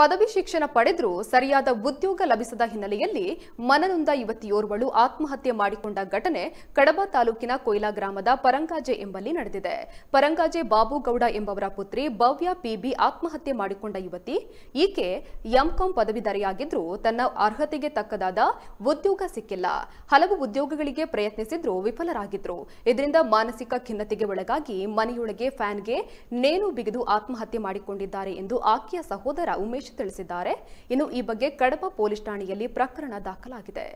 ಪದವಿ ಶಿಕ್ಷಣ ಪಡೆದರೂ ಸರಿಯಾದ ಉದ್ಯೋಗ ಲಭಿಸದ ಹಿನ್ನೆಲೆಯಲ್ಲಿ ಮನನೊಂದ ಯುವತಿಯೋರ್ವಳು ಆತ್ಮಹತ್ಯೆ ಮಾಡಿಕೊಂಡ ಘಟನೆ ಕಡಬ ತಾಲೂಕಿನ ಕೊಯ್ಲಾ ಗ್ರಾಮದ ಪರಂಗಾಜೆ ಎಂಬಲ್ಲಿ ನಡೆದಿದೆ ಪರಂಗಾಜೆ ಬಾಬುಗೌಡ ಎಂಬವರ ಪುತ್ರಿ ಭವ್ಯ ಪಿಬಿ ಆತ್ಮಹತ್ಯೆ ಮಾಡಿಕೊಂಡ ಯುವತಿ ಈಕೆ ಎಂಕಾಂ ಪದವೀಧರೆಯಾಗಿದ್ದರೂ ತನ್ನ ಅರ್ಹತೆಗೆ ತಕ್ಕದಾದ ಉದ್ಯೋಗ ಸಿಕ್ಕಿಲ್ಲ ಹಲವು ಉದ್ಯೋಗಗಳಿಗೆ ಪ್ರಯತ್ನಿಸಿದ್ರೂ ವಿಫಲರಾಗಿದ್ರು ಇದರಿಂದ ಮಾನಸಿಕ ಖಿನ್ನತೆಗೆ ಒಳಗಾಗಿ ಮನೆಯೊಳಗೆ ಫ್ಯಾನ್ಗೆ ನೇಣು ಬಿಗಿದು ಆತ್ಮಹತ್ಯೆ ಮಾಡಿಕೊಂಡಿದ್ದಾರೆ ಎಂದು ಆಕೆಯ ಸಹೋದರ ಉಮೇಶ್ ತಿಳಿಸಿದ್ದಾರೆ ಇನ್ನು ಈ ಬಗ್ಗೆ ಕಡಪ ಪೊಲೀಸ್ ಠಾಣೆಯಲ್ಲಿ ಪ್ರಕರಣ ದಾಖಲಾಗಿದೆ